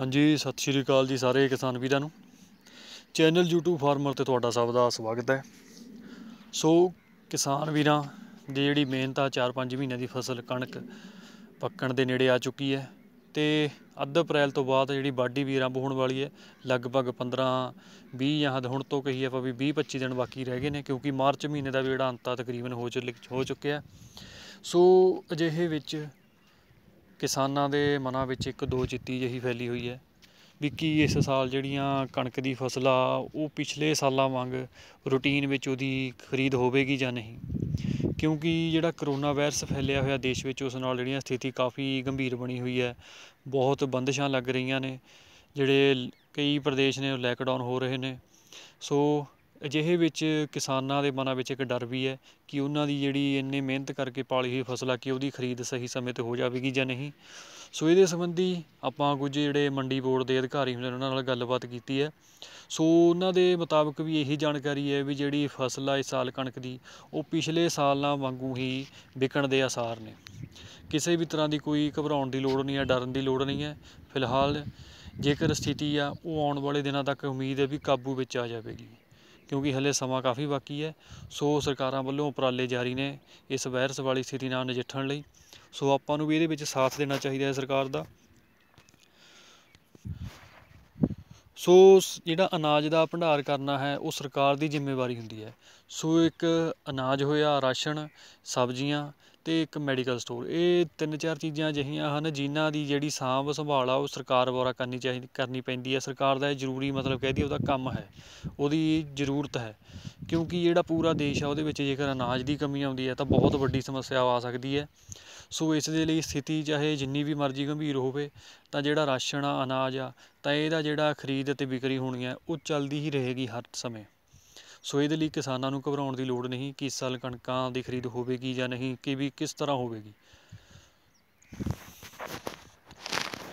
ਹਾਂਜੀ ਸਤਿ ਸ਼੍ਰੀ ਅਕਾਲ ਜੀ ਸਾਰੇ ਕਿਸਾਨ ਵੀਰਾਂ ਨੂੰ ਚੈਨਲ YouTube ਫਾਰਮਰ ਤੇ ਤੁਹਾਡਾ ਸਭ ਦਾ ਸਵਾਗਤ ਹੈ ਸੋ ਕਿਸਾਨ ਵੀਰਾਂ ਦੀ ਜਿਹੜੀ ਮਿਹਨਤ ਆ 4-5 ਮਹੀਨੇ ਦੀ ਫਸਲ ਕਣਕ ਪੱਕਣ ਦੇ ਨੇੜੇ ਆ ਚੁੱਕੀ ਹੈ ਤੇ ਅੱਧ ਅਪ੍ਰੈਲ ਤੋਂ ਬਾਅਦ ਜਿਹੜੀ ਬਾਡੀ ਵੀ ਆਰੰਭ ਹੋਣ ਵਾਲੀ ਹੈ ਲਗਭਗ 15 20 ਜਾਂ ਹੁਣ ਤੋਂ ਕਹੀ ਆਪਾਂ ਵੀ 20 25 ਦਿਨ ਬਾਕੀ ਰਹਿ ਗਏ ਨੇ ਕਿਉਂਕਿ ਮਾਰਚ ਮਹੀਨੇ ਦਾ ਵੀ ਜਿਹੜਾ ਅੰਤਾ ਤਕਰੀਬਨ ਹੋ ਚੁੱਕਿਆ ਸੋ ਅਜਿਹੇ ਵਿੱਚ ਕਿਸਾਨਾਂ ਦੇ ਮਨਾਂ ਵਿੱਚ ਇੱਕ ਦੋ ਚਿੱਤੀ ਜਹੀ ਫੈਲੀ ਹੋਈ ਹੈ ਵੀ ਕੀ ਇਸ ਸਾਲ ਜਿਹੜੀਆਂ ਕਣਕ ਦੀ ਫਸਲ ਆ ਉਹ ਪਿਛਲੇ ਸਾਲਾਂ ਵਾਂਗ ਰੂਟੀਨ ਵਿੱਚ ਉਹਦੀ ਖਰੀਦ ਹੋਵੇਗੀ ਜਾਂ ਨਹੀਂ ਕਿਉਂਕਿ ਜਿਹੜਾ ਕਰੋਨਾ ਵਾਇਰਸ ਫੈਲਿਆ ਹੋਇਆ ਦੇਸ਼ ਵਿੱਚ ਉਸ ਨਾਲ ਜਿਹੜੀਆਂ ਸਥਿਤੀ ਕਾਫੀ ਗੰਭੀਰ ਬਣੀ ਹੋਈ ਹੈ ਬਹੁਤ ਬੰਦਸ਼ਾਂ ਲੱਗ ਰਹੀਆਂ ਨੇ ਜਿਹੜੇ ਕਈ ਪ੍ਰਦੇਸ਼ ਨੇ ਲੈਕਡਾਊਨ ਹੋ ਰਹੇ ਨੇ ਸੋ ਅਜਿਹੇ ਵਿੱਚ ਕਿਸਾਨਾਂ ਦੇ ਮਨਾਂ ਵਿੱਚ ਇੱਕ ਡਰ ਵੀ ਹੈ ਕਿ ਉਹਨਾਂ ਦੀ ਜਿਹੜੀ ਇੰਨੇ ਮਿਹਨਤ ਕਰਕੇ ਪਾਲੀ ਹੋਈ ਫਸਲ ਆ ਕਿ ਉਹਦੀ ਖਰੀਦ ਸਹੀ ਸਮੇਂ ਤੇ ਹੋ ਜਾਵੇਗੀ ਜਾਂ ਨਹੀਂ ਸੋ ਇਹਦੇ ਸੰਬੰਧੀ ਆਪਾਂ ਕੁਝ ਜਿਹੜੇ ਮੰਡੀ ਬੋਰਡ ਦੇ ਅਧਿਕਾਰੀ ਹੁੰਦੇ ਨੇ ਉਹਨਾਂ ਨਾਲ ਗੱਲਬਾਤ ਕੀਤੀ ਹੈ ਸੋ ਉਹਨਾਂ ਦੇ ਮੁਤਾਬਕ ਵੀ ਇਹੀ ਜਾਣਕਾਰੀ ਹੈ ਵੀ ਜਿਹੜੀ ਫਸਲ ਆ ਇਸ ਸਾਲ ਕਣਕ ਦੀ ਉਹ ਪਿਛਲੇ ਸਾਲਾਂ ਵਾਂਗੂ ਹੀ ਵਿਕਣ ਦੇ ਆਸਾਰ ਨੇ ਕਿਸੇ ਵੀ ਤਰ੍ਹਾਂ ਦੀ ਕੋਈ ਘਬਰਾਉਣ ਦੀ ਲੋੜ ਨਹੀਂ ਹੈ ਡਰਨ ਦੀ ਲੋੜ ਨਹੀਂ ਹੈ ਫਿਲਹਾਲ ਜੇਕਰ ਸਥਿਤੀ ਆ ਉਹ ਆਉਣ ਵਾਲੇ ਦਿਨਾਂ ਤੱਕ ਉਮੀਦ ਹੈ ਵੀ ਕਾਬੂ ਵਿੱਚ ਆ ਜਾਵੇਗੀ ਕਿਉਂਕਿ ਹਲੇ ਸਮਾਂ ਕਾਫੀ ਬਾਕੀ ਹੈ ਸੋ ਸਰਕਾਰਾਂ ਵੱਲੋਂ ਉਪਰਾਲੇ ਜਾਰੀ ਨੇ ਇਸ ਵਾਇਰਸ ਵਾਲੀ ਸਥਿਤੀ ਨਾਲ ਨਜਿੱਠਣ ਲਈ ਸੋ ਆਪਾਂ ਨੂੰ ਵੀ ਇਹਦੇ ਵਿੱਚ ਸਾਥ ਦੇਣਾ ਚਾਹੀਦਾ ਹੈ ਸਰਕਾਰ ਦਾ ਸੋ ਜਿਹੜਾ ਅਨਾਜ ਦਾ ਭੰਡਾਰ ਕਰਨਾ ਹੈ ਉਹ ਸਰਕਾਰ ਦੀ ਜ਼ਿੰਮੇਵਾਰੀ ਹੁੰਦੀ ਹੈ ਸੋ ਇੱਕ ਅਨਾਜ ਹੋਇਆ ਰਾਸ਼ਨ ਸਬਜ਼ੀਆਂ ਤੇ ਇੱਕ ਮੈਡੀਕਲ ਸਟੋਰ ਇਹ ਤਿੰਨ ਚਾਰ ਚੀਜ਼ਾਂ ਅਜਿਹੀਆਂ ਹਨ ਜਿਨ੍ਹਾਂ ਦੀ ਜਿਹੜੀ ਸਾਂਭ ਸੰਭਾਲ ਆ ਉਹ ਸਰਕਾਰ ਵਾਰਾ ਕਰਨੀ ਚਾਹੀਦੀ ਕਰਨੀ ਪੈਂਦੀ ਹੈ ਸਰਕਾਰ ਦਾ ਇਹ ਜ਼ਰੂਰੀ ਮਤਲਬ ਕਹਿ ਦਈਏ ਉਹਦਾ ਕੰਮ ਹੈ ਉਹਦੀ ਜ਼ਰੂਰਤ ਹੈ ਕਿਉਂਕਿ ਜਿਹੜਾ ਪੂਰਾ ਦੇਸ਼ ਆ ਉਹਦੇ ਵਿੱਚ ਜੇਕਰ ਅਨਾਜ ਦੀ ਕਮੀ ਆਉਂਦੀ ਹੈ ਤਾਂ ਬਹੁਤ ਵੱਡੀ ਸਮੱਸਿਆ ਆ ਸਕਦੀ ਹੈ ਸੋ ਇਸ ਦੇ ਲਈ ਸਥਿਤੀ ਚਾਹੇ ਜਿੰਨੀ ਵੀ ਮਰਜ਼ੀ ਗੰਭੀਰ ਹੋਵੇ ਤਾਂ ਜਿਹੜਾ ਰਾਸ਼ਨ ਆ ਅਨਾਜ ਆ ਤਾਂ ਇਹਦਾ ਜਿਹੜਾ ਖਰੀਦ ਅਤੇ ਵਿਕਰੀ ਹੋਣੀ ਹੈ ਉਹ ਚੱਲਦੀ ਹੀ ਰਹੇਗੀ ਹਰ ਸਮੇਂ ਸੋ ਇਹਦੇ ਲਈ ਕਿਸਾਨਾਂ ਨੂੰ ਘਬਰਾਉਣ ਦੀ ਲੋੜ ਨਹੀਂ ਕਿ ਇਸ ਸਾਲ ਕਣਕਾਂ ਦੀ ਖਰੀਦ ਹੋਵੇਗੀ ਜਾਂ ਨਹੀਂ ਕਿ ਵੀ ਕਿਸ ਤਰ੍ਹਾਂ ਹੋਵੇਗੀ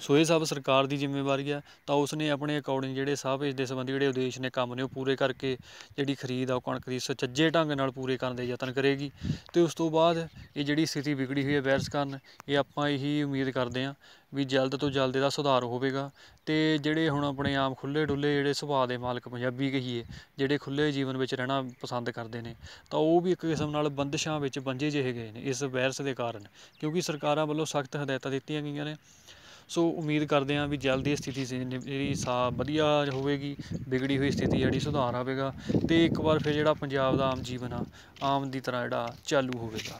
ਸੋ ਇਹ ਸਭ ਸਰਕਾਰ ਦੀ ਜ਼ਿੰਮੇਵਾਰੀ ਆ ਤਾਂ ਉਸ ਨੇ ਆਪਣੇ ਅਕੋਰਡਿੰਗ ਜਿਹੜੇ ਸਭ ਇਸ ਦੇ ਸੰਬੰਧੀ ਜਿਹੜੇ ਉਦੇਸ਼ ਨੇ ਕੰਮ ਨੇ ਉਹ ਪੂਰੇ ਕਰਕੇ ਜਿਹੜੀ ਖਰੀਦ ਆ ਕਣਕ ਦੀ ਸੁਚੱਜੇ ਢੰਗ ਨਾਲ ਪੂਰੇ ਕਰਨ ਦੇ ਯਤਨ ਕਰੇਗੀ ਤੇ ਉਸ ਤੋਂ ਬਾਅਦ ਇਹ ਜਿਹੜੀ ਸਥਿਤੀ ਵਿਗੜੀ ਹੋਈ ਹੈ ਵਾਇਰਸ ਕਾਰਨ ਇਹ ਆਪਾਂ ਇਹੀ ਉਮੀਦ ਕਰਦੇ ਆ ਵੀ ਜਲਦ ਤੋਂ ਜਲਦ ਇਹਦਾ ਸੁਧਾਰ ਹੋਵੇਗਾ ਤੇ ਜਿਹੜੇ ਹੁਣ ਆਪਣੇ ਆਮ ਖੁੱਲੇ ਡੁੱਲੇ ਜਿਹੜੇ ਸੁਭਾਅ ਦੇ ਮਾਲਕ ਪੰਜਾਬੀ ਕਹੀਏ ਜਿਹੜੇ ਖੁੱਲੇ ਜੀਵਨ ਵਿੱਚ ਰਹਿਣਾ ਪਸੰਦ ਕਰਦੇ ਨੇ ਤਾਂ ਉਹ ਵੀ ਇੱਕ ਕਿਸਮ ਨਾਲ ਬੰਦਸ਼ਾਂ ਵਿੱਚ ਬੰਝੇ ਜਿਹੇ ਗਏ ਨੇ ਇਸ ਵਾਇਰਸ ਦੇ ਕਾਰਨ ਕਿਉਂਕਿ ਸਰਕਾਰਾਂ ਵੱਲੋਂ ਸਖਤ ਹਦਾਇਤਾਂ ਦਿੱਤੀਆਂ ਗਈਆਂ ਨੇ ਸੋ ਉਮੀਦ ਕਰਦੇ ਹਾਂ ਵੀ ਜਲਦੀ ਸਥਿਤੀ ਜਿਹੜੀ ਸਾ ਵਧੀਆ ਹੋਵੇਗੀ ਵਿਗੜੀ ਹੋਈ ਸਥਿਤੀ ਜਿਹੜੀ ਸੁਧਾਰ ਆਵੇਗਾ ਤੇ ਇੱਕ ਵਾਰ ਫਿਰ ਜਿਹੜਾ ਪੰਜਾਬ ਦਾ ਆਮ ਜੀਵਨ ਆ ਆਮ ਦੀ ਤਰ੍ਹਾਂ ਜਿਹੜਾ ਚਾਲੂ ਹੋਵੇਗਾ